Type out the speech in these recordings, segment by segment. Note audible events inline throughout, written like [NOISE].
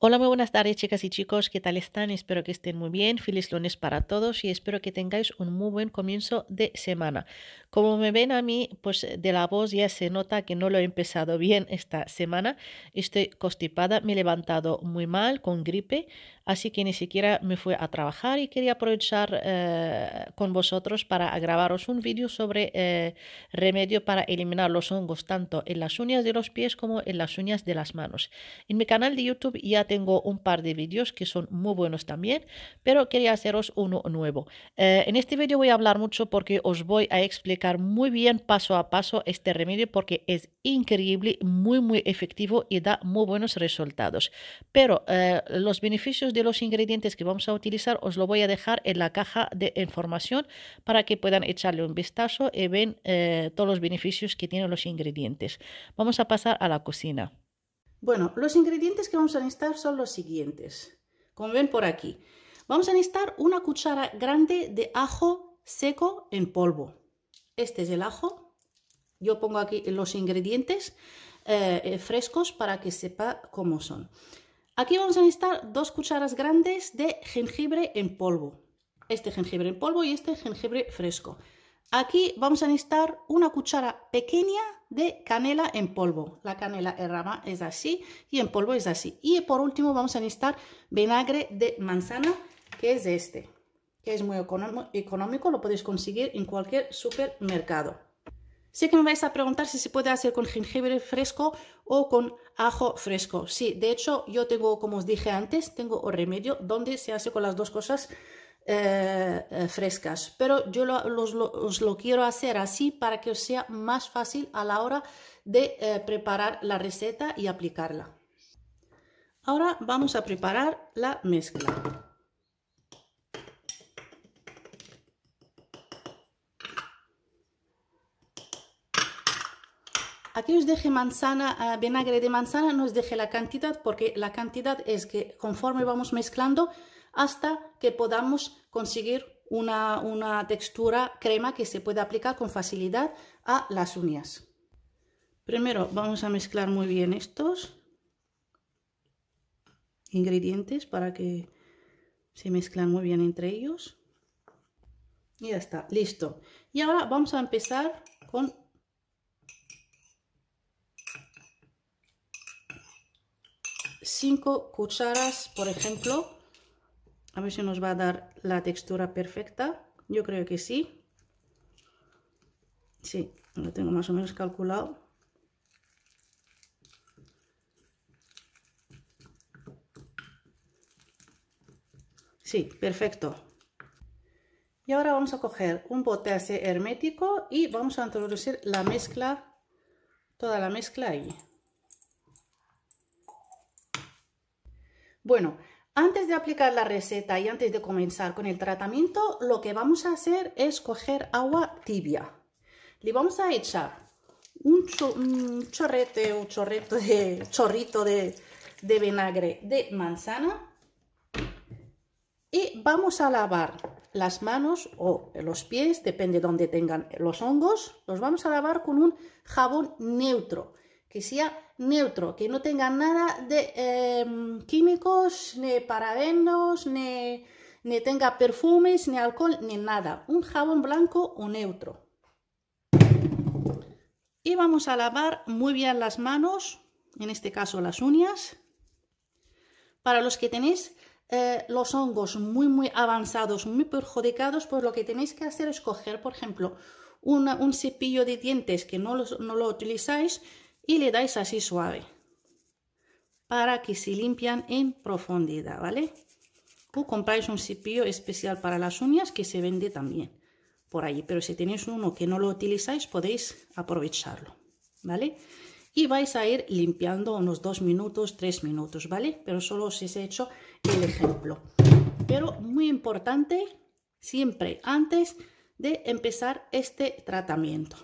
Hola, muy buenas tardes chicas y chicos, ¿qué tal están? Espero que estén muy bien, feliz lunes para todos y espero que tengáis un muy buen comienzo de semana. Como me ven a mí, pues eh, de la voz ya se nota que no lo he empezado bien esta semana, estoy constipada, me he levantado muy mal con gripe, así que ni siquiera me fui a trabajar y quería aprovechar eh, con vosotros para grabaros un vídeo sobre eh, remedio para eliminar los hongos tanto en las uñas de los pies como en las uñas de las manos. En mi canal de YouTube ya tengo un par de vídeos que son muy buenos también, pero quería haceros uno nuevo. Eh, en este vídeo voy a hablar mucho porque os voy a explicar muy bien paso a paso este remedio porque es increíble, muy muy efectivo y da muy buenos resultados. Pero eh, los beneficios de los ingredientes que vamos a utilizar os lo voy a dejar en la caja de información para que puedan echarle un vistazo y ven eh, todos los beneficios que tienen los ingredientes. Vamos a pasar a la cocina. Bueno, los ingredientes que vamos a necesitar son los siguientes. Como ven por aquí. Vamos a necesitar una cuchara grande de ajo seco en polvo. Este es el ajo. Yo pongo aquí los ingredientes eh, eh, frescos para que sepa cómo son. Aquí vamos a necesitar dos cucharas grandes de jengibre en polvo. Este jengibre en polvo y este jengibre fresco. Aquí vamos a necesitar una cuchara pequeña de canela en polvo. La canela en rama es así y en polvo es así. Y por último vamos a necesitar vinagre de manzana, que es este, que es muy económico, lo podéis conseguir en cualquier supermercado. Sé que me vais a preguntar si se puede hacer con jengibre fresco o con ajo fresco. Sí, de hecho yo tengo, como os dije antes, tengo un remedio donde se hace con las dos cosas eh, eh, frescas. Pero yo lo, los, quiero hacer así para que os sea más fácil a la hora de eh, preparar la receta y aplicarla. Ahora vamos a preparar la mezcla. aquí os deje manzana, vinagre de manzana, no os deje la cantidad porque la cantidad es que conforme vamos mezclando hasta que podamos conseguir una, textura crema que se pueda aplicar con facilidad a las uñas. Primero vamos a mezclar muy bien estos ingredientes para que se mezclan muy bien entre ellos. Y ya está, listo. Y ahora vamos a empezar con 5 cucharas, por ejemplo, a ver si nos va a dar la textura perfecta. Yo creo que sí. Sí, lo tengo más o menos calculado. Sí, perfecto. Y ahora vamos a coger un bote así hermético y vamos a introducir la mezcla, toda la mezcla ahí. Bueno, de aplicar la receta y antes de comenzar con el tratamiento, lo que vamos a hacer es coger agua tibia. Le vamos a echar un, chorrete o chorrito de, chorrito de, de vinagre de manzana y vamos a lavar las manos o los pies, depende de donde tengan los hongos, los vamos a lavar con un jabón neutro que sea neutro, que no tenga nada de em, químicos, ni parabenos, ni, ni tenga perfumes, ni alcohol, ni nada. Un jabón blanco o neutro. Y vamos a lavar muy bien las manos, en este caso las uñas. Para los que tenéis eh, los hongos muy muy avanzados, muy perjudicados, pues lo que tenéis que hacer es coger, por ejemplo, un cepillo de dientes que no, no lo utilizáis, y le dais así suave para que se limpian en profundidad, ¿vale? O compráis un cepillo especial para las uñas que se vende también por allí, pero si tenéis uno que no lo utilizáis podéis aprovecharlo, ¿vale? Y vais a ir limpiando unos dos minutos, tres minutos, ¿vale? Pero solo os he hecho el ejemplo. Pero muy importante, siempre antes de empezar este tratamiento.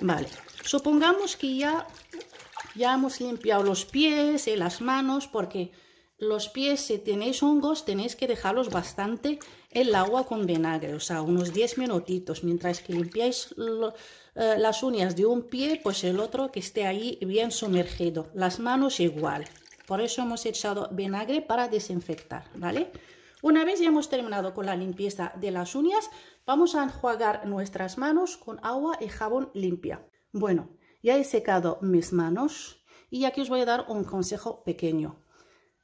Vale, Supongamos que ya, ya hemos limpiado los pies, y eh, las manos, porque los pies, si tenéis hongos, tenéis que dejarlos bastante el agua con vinagre, o sea, unos 10 minutitos. Mientras que limpiáis eh, las uñas de un pie, pues el otro que esté ahí bien sumergido. Las manos igual. Por eso hemos echado vinagre para desinfectar, ¿vale? Una vez ya hemos terminado con la limpieza de las uñas, vamos a enjuagar nuestras manos con agua y jabón limpia. Bueno, ya he secado mis manos y aquí os voy a dar un consejo pequeño.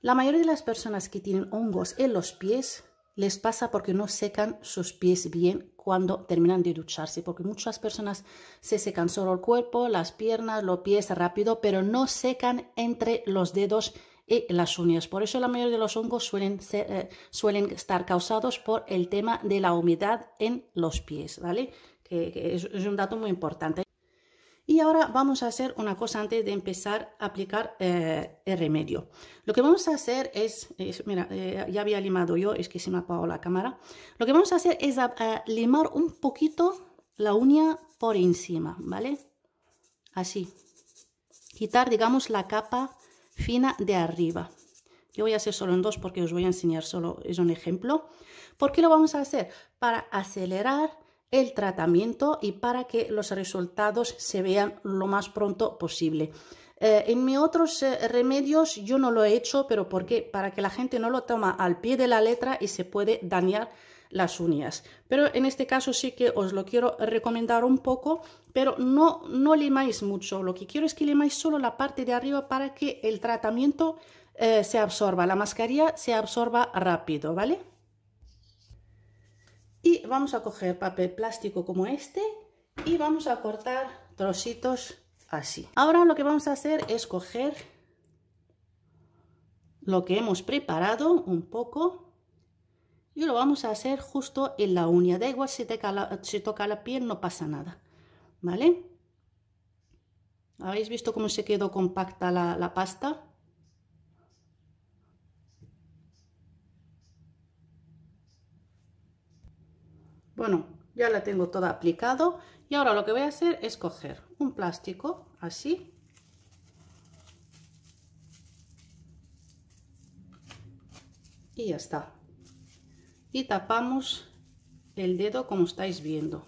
La mayoría de las personas que tienen hongos en los pies les pasa porque no secan sus pies bien cuando terminan de ducharse, porque muchas personas se secan solo el cuerpo, las piernas, los pies rápido, pero no secan entre los dedos y las uñas. Por eso la mayoría de los hongos suelen, eh, estar causados por el tema de la humedad en los pies, ¿vale? Que, es un dato muy importante. Y ahora vamos a hacer una cosa antes de empezar a aplicar eh, el remedio. Lo que vamos a hacer es, mira, eh, ya había limado yo, es que se me ha apagado la cámara. Lo que vamos a hacer es eh, limar un poquito la uña por encima, ¿vale? Así. Quitar, digamos, la capa fina de arriba. Yo voy a hacer solo en dos porque os voy a enseñar solo, es un ejemplo. ¿Por qué lo vamos a hacer? Para acelerar el tratamiento y para que los resultados se vean lo más pronto posible. Eh, en mis otros eh, remedios yo no lo he hecho, pero porque para que la gente no lo toma al pie de la letra y se puede dañar las uñas. Pero en este caso sí que os lo quiero recomendar un poco, pero no, no limáis mucho. Lo que quiero es que limáis solo la parte de arriba para que el tratamiento eh, se absorba, la mascarilla se absorba rápido, ¿vale? Y vamos a coger papel plástico como este y vamos a cortar trocitos así. Ahora lo que vamos a hacer es coger lo que hemos preparado un poco y lo vamos a hacer justo en la uña. Da igual si, te toca la piel, no pasa nada, ¿vale? ¿Habéis visto cómo se quedó compacta la, la pasta? Bueno, ya la tengo toda aplicado y ahora lo que voy a hacer es coger un plástico así y ya está y tapamos el dedo como estáis viendo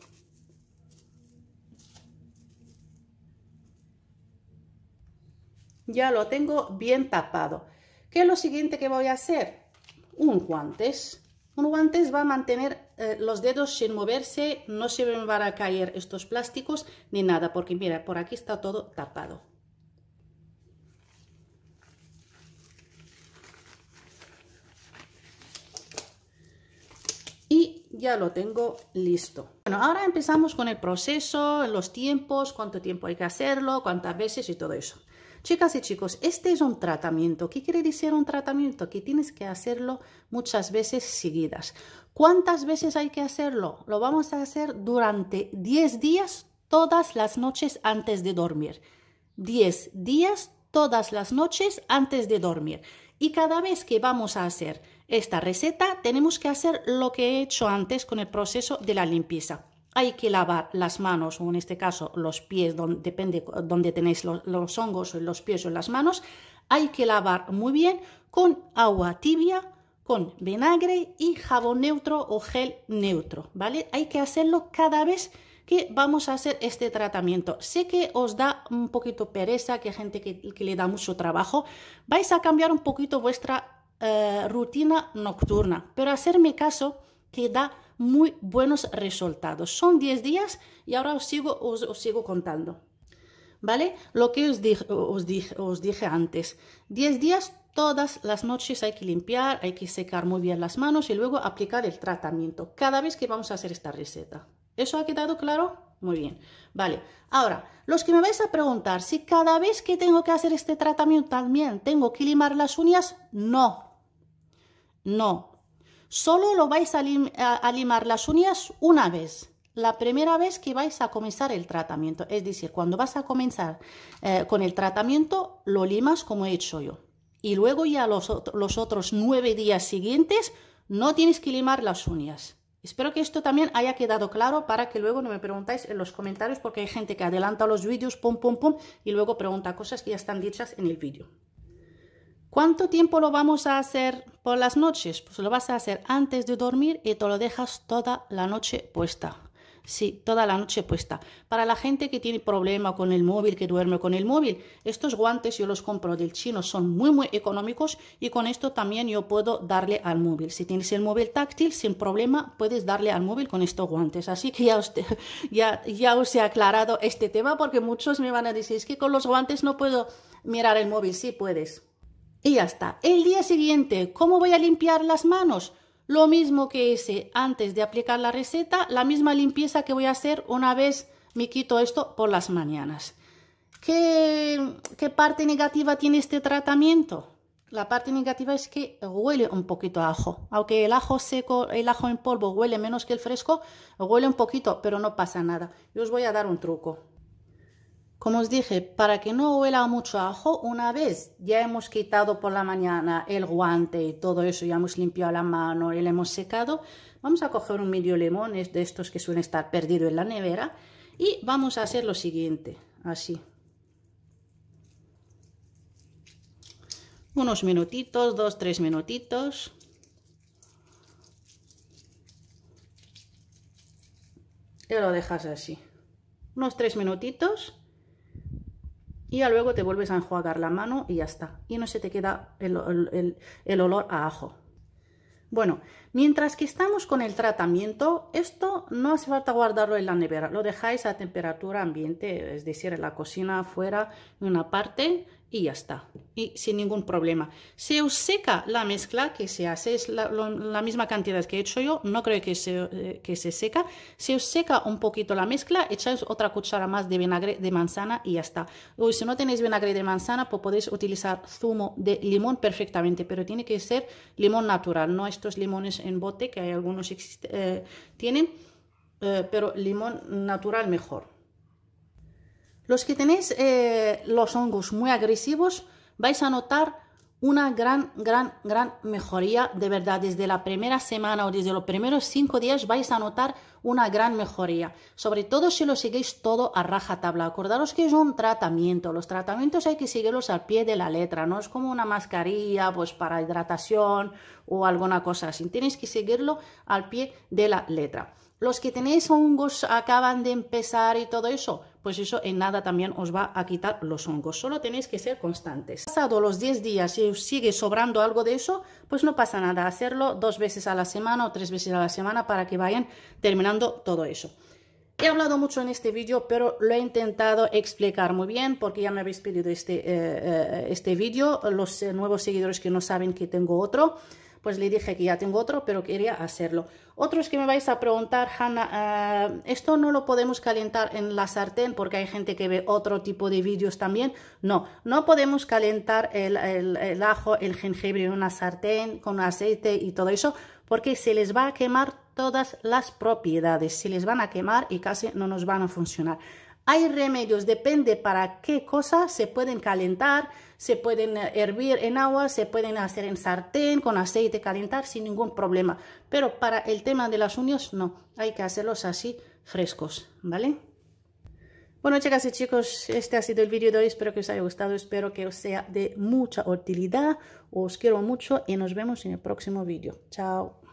ya lo tengo bien tapado ¿qué es lo siguiente que voy a hacer? un guantes un guantes va a mantener eh, los dedos sin moverse, no se van a caer estos plásticos ni nada, porque mira, por aquí está todo tapado. Y ya lo tengo listo. Bueno, ahora empezamos con el proceso, los tiempos, cuánto tiempo hay que hacerlo, cuántas veces y todo eso. Chicas y chicos, este es un tratamiento. ¿Qué quiere decir un tratamiento? Que tienes que hacerlo muchas veces seguidas. ¿Cuántas veces hay que hacerlo? Lo vamos a hacer durante 10 días todas las noches antes de dormir. 10 días todas las noches antes de dormir. Y cada vez que vamos a hacer esta receta, tenemos que hacer lo que he hecho antes con el proceso de la limpieza hay que lavar las manos o en este caso los pies, donde, depende donde tenéis los, hongos, los pies o las manos, hay que lavar muy bien con agua tibia, con vinagre y jabón neutro o gel neutro, ¿vale? Hay que hacerlo cada vez que vamos a hacer este tratamiento. Sé que os da un poquito pereza, que hay gente que, le da mucho trabajo, vais a cambiar un poquito vuestra eh, rutina nocturna, pero hacerme caso que da muy buenos resultados. Son 10 días y ahora os sigo, os, sigo contando. ¿Vale? Lo que os os os dije antes. 10 días todas las noches hay que limpiar, hay que secar muy bien las manos y luego aplicar el tratamiento cada vez que vamos a hacer esta receta. ¿Eso ha quedado claro? Muy bien. Vale. Ahora, los que me vais a preguntar si cada vez que tengo que hacer este tratamiento también tengo que limar las uñas, no. No, Solo lo vais a, limar las uñas una vez la primera vez que vais a comenzar el tratamiento. Es decir, cuando vas a comenzar eh, con el tratamiento, lo limas como he hecho yo. Y luego ya los, otros nueve días siguientes no tienes que limar las uñas. Espero que esto también haya quedado claro para que luego no me preguntáis en los comentarios porque hay gente que adelanta los vídeos, pum, pum, pum, y luego pregunta cosas que ya están dichas en el vídeo. ¿Cuánto tiempo lo vamos a hacer por las noches, pues lo vas a hacer antes de dormir y te lo dejas toda la noche puesta. Sí, toda la noche puesta. Para la gente que tiene problema con el móvil, que duerme con el móvil, estos guantes yo los compro del chino, son muy muy económicos y con esto también yo puedo darle al móvil. Si tienes el móvil táctil, sin problema puedes darle al móvil con estos guantes. Así que ya os, [LAUGHS] ya, ya os he aclarado este tema porque muchos me van a decir, es que con los guantes no puedo mirar el móvil. Sí puedes, y ya está. El día siguiente, ¿cómo voy a limpiar las manos? Lo mismo que ese. antes de aplicar la receta, la misma limpieza que voy a hacer una vez me quito esto por las mañanas. ¿Qué, qué parte negativa tiene este tratamiento? La parte negativa es que huele un poquito a ajo. Aunque el ajo seco, el ajo en polvo huele menos que el fresco, huele un poquito, pero no pasa nada. Yo os voy a dar un truco. Como os dije, para que no huela mucho ajo, una vez ya hemos quitado por la mañana el guante y todo eso, ya hemos limpiado la mano y le hemos secado, vamos a coger un medio limón, es de estos que suelen estar perdidos en la nevera, y vamos a hacer lo siguiente, así. Unos minutitos, dos, tres minutitos. Y lo dejas así. Unos tres minutitos y luego te vuelves a enjuagar la mano y ya está. Y no se te queda el, el olor a ajo. Bueno, Mientras que estamos con el tratamiento, esto no hace falta guardarlo en la nevera, lo dejáis a temperatura ambiente, es decir, en la cocina afuera, en una parte y ya está, y sin ningún problema. Se os seca la mezcla que se hace, es la, misma cantidad que he hecho yo, no creo que se, eh, que se seca. Se os seca un poquito la mezcla, echáis otra cuchara más de vinagre de manzana y ya está. O si no tenéis vinagre de manzana, pues podéis utilizar zumo de limón perfectamente, pero tiene que ser limón natural, no estos limones en bote, que hay algunos eh, tienen, eh, pero limón natural mejor. Los que tenéis eh, los hongos muy agresivos, vais a notar una gran, gran, gran mejoría. De verdad, desde la primera semana o desde los primeros cinco días vais a notar una gran mejoría. Sobre todo si lo seguís todo a rajatabla. Acordaros que es un tratamiento. Los tratamientos hay que seguirlos al pie de la letra. No es como una mascarilla pues para hidratación o alguna cosa así. Tenéis que seguirlo al pie de la letra. Los que tenéis hongos acaban de empezar y todo eso, pues eso en nada también os va a quitar los hongos. Solo tenéis que ser constantes. Pasado los 10 días y os sigue sobrando algo de eso, pues no pasa nada. Hacerlo dos veces a la semana o tres veces a la semana para que vayan terminando todo eso. He hablado mucho en este vídeo, pero lo he intentado explicar muy bien porque ya me habéis pedido este, eh, eh, este vídeo, los eh, nuevos seguidores que no saben que tengo otro pues le dije que ya tengo otro, pero quería hacerlo. Otros que me vais a preguntar, Hanna, eh, ¿esto no lo podemos calentar en la sartén? Porque hay gente que ve otro tipo de vídeos también. No, no podemos calentar el, el ajo, el jengibre en una sartén con aceite y todo eso, porque se les va a quemar todas las propiedades, se les van a quemar y casi no nos van a funcionar. Hay remedios, depende para qué cosa se pueden calentar, se pueden eh, hervir en agua, se pueden hacer en sartén, con aceite, calentar sin ningún problema. Pero para el tema de las uñas, no, hay que hacerlos así frescos, ¿vale? Bueno chicas y chicos, este ha sido el vídeo de hoy, espero que os haya gustado, espero que os sea de mucha utilidad, os quiero mucho y nos vemos en el próximo vídeo. Chao.